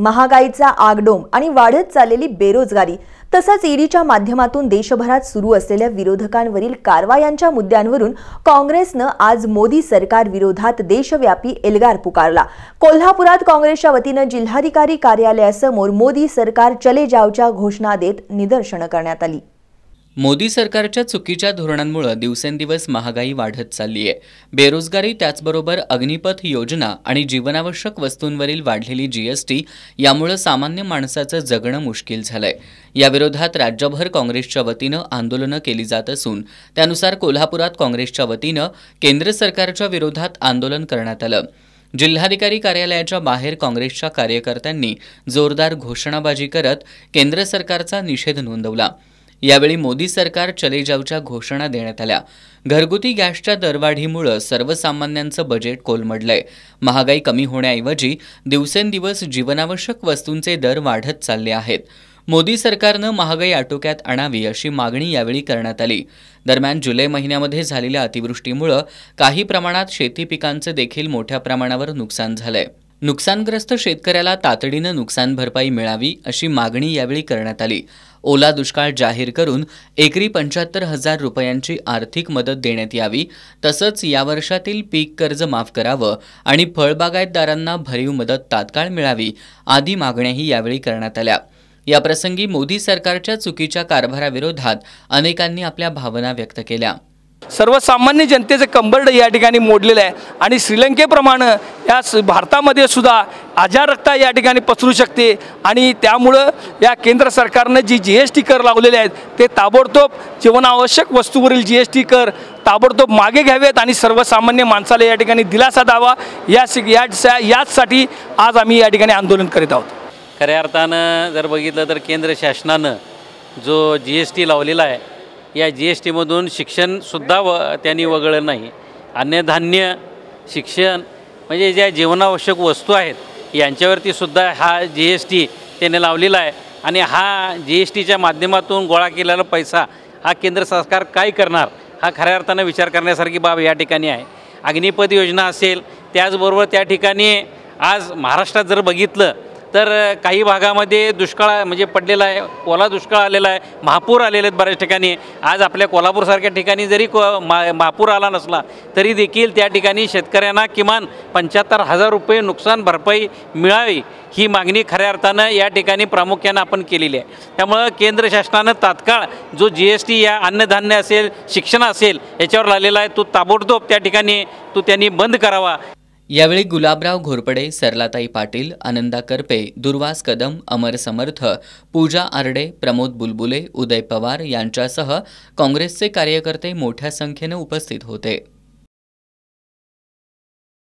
महागाईचा आगडोम आणि वाढत चाललेली बेरोजगारी तसंच ईडीच्या माध्यमातून देशभरात सुरू असलेल्या विरोधकांवरील कारवायांच्या मुद्द्यांवरून काँग्रेसनं आज मोदी सरकार विरोधात देशव्यापी एल्गार पुकारला कोल्हापुरात काँग्रेसच्या वतीनं जिल्हाधिकारी कार्यालयासमोर मोदी सरकार चले जावच्या घोषणा देत निदर्शनं करण्यात आली मोदी सरकारच्या चुकीच्या धोरणांमुळे दिवसेंदिवस महागाई वाढत चालली आहे बेरोजगारी त्याचबरोबर अग्निपथ योजना आणि जीवनावश्यक वस्तूंवरील वाढलेली जीएसटी यामुळे सामान्य माणसाचं जगणं मुश्किल झालंय याविरोधात राज्यभर काँग्रेसच्या वतीनं आंदोलनं केली जात असून त्यानुसार कोल्हापुरात काँग्रेसच्या वतीनं केंद्र सरकारच्या विरोधात आंदोलन करण्यात आलं जिल्हाधिकारी कार्यालयाच्या बाहेर काँग्रेसच्या कार्यकर्त्यांनी जोरदार घोषणाबाजी करत केंद्र सरकारचा निषेध नोंदवला यावेळी मोदी सरकार चले जावच्या घोषणा देण्यात आल्या घरगुती गॅसच्या दरवाढीमुळं सर्वसामान्यांचं बजेट कोलमडलंय महागाई कमी होण्याऐवजी दिवसेंदिवस जीवनावश्यक वस्तूंचे दर वाढत चालले आहेत मोदी सरकारनं महागाई आटोक्यात आणावी अशी मागणी यावेळी करण्यात आली दरम्यान जुलै महिन्यामध्ये झालेल्या अतिवृष्टीमुळं काही प्रमाणात शेती पिकांचे देखील मोठ्या प्रमाणावर नुकसान झालंय नुकसानग्रस्त शेतकऱ्याला तातडीनं नुकसान भरपाई मिळावी अशी मागणी यावेळी करण्यात आली ओला दुष्काळ जाहीर करून एकरी पंच्याहत्तर हजार रुपयांची आर्थिक मदत देण्यात यावी तसंच या वर्षातील पीक कर्ज माफ करावं आणि फळबागायतदारांना भरीव मदत तात्काळ मिळावी आदी मागण्याही यावेळी करण्यात आल्या याप्रसंगी मोदी सरकारच्या चुकीच्या कारभाराविरोधात अनेकांनी आपल्या भावना व्यक्त केल्या सर्वसामान्य जनतेचं कंबर्ड या ठिकाणी मोडलेलं आहे आणि श्रीलंकेप्रमाणे या भारतामध्ये सुद्धा आजारकता या ठिकाणी पसरू शकते आणि त्यामुळं या केंद्र सरकारनं जी जी एस टी कर लावलेले आहेत ते ताबडतोब जीवनावश्यक वस्तूवरील जी एस टी कर ताबडतोब मागे घ्यावेत आणि सर्वसामान्य माणसाला या ठिकाणी दिलासा द्यावा या या याचसाठी आज आम्ही या ठिकाणी आंदोलन करीत आहोत खऱ्या अर्थानं जर बघितलं तर केंद्र शासनानं जो जी एस टी लावलेला आहे या जी एस टीमधून शिक्षणसुद्धा व त्यांनी वगळलं नाही अन्नधान्य शिक्षण म्हणजे ज्या जीवनावश्यक वस्तू आहेत यांच्यावरती सुद्धा हा जी एस टी त्याने लावलेला आहे आणि हा जी एस टीच्या माध्यमातून गोळा केलेला पैसा हा केंद्र सरकार काय करणार हा खऱ्या अर्थानं विचार करण्यासारखी बाब या ठिकाणी आहे अग्निपथ योजना असेल त्याचबरोबर त्या ठिकाणी आज महाराष्ट्रात जर बघितलं तर काही भागामध्ये दुष्काळ म्हणजे पडलेला आहे ओला दुष्काळ आलेला आहे महापूर आलेले आहेत बऱ्याच ठिकाणी आज आपल्या कोल्हापूरसारख्या ठिकाणी जरी को मा महापूर आला नसला तरी देखील त्या ठिकाणी शेतकऱ्यांना किमान पंच्याहत्तर हजार रुपये नुकसान भरपाई मिळावी ही मागणी खऱ्या अर्थानं या ठिकाणी प्रामुख्यानं आपण केलेली आहे त्यामुळं केंद्र शासनानं तात्काळ जो जी एस टी या अन्नधान्य असेल शिक्षण असेल याच्यावर लावलेला आहे तो ताबडतोब त्या ठिकाणी तो त्यांनी बंद करावा यावेळी गुलाबराव घोरपडे सरलाताई पाटील आनंदा करपे दुर्वास कदम अमर समर्थ पूजा आरडे प्रमोद बुलबुले उदय पवार यांच्यासह काँग्रेसचे कार्यकर्ते मोठ्या संख्येनं उपस्थित होते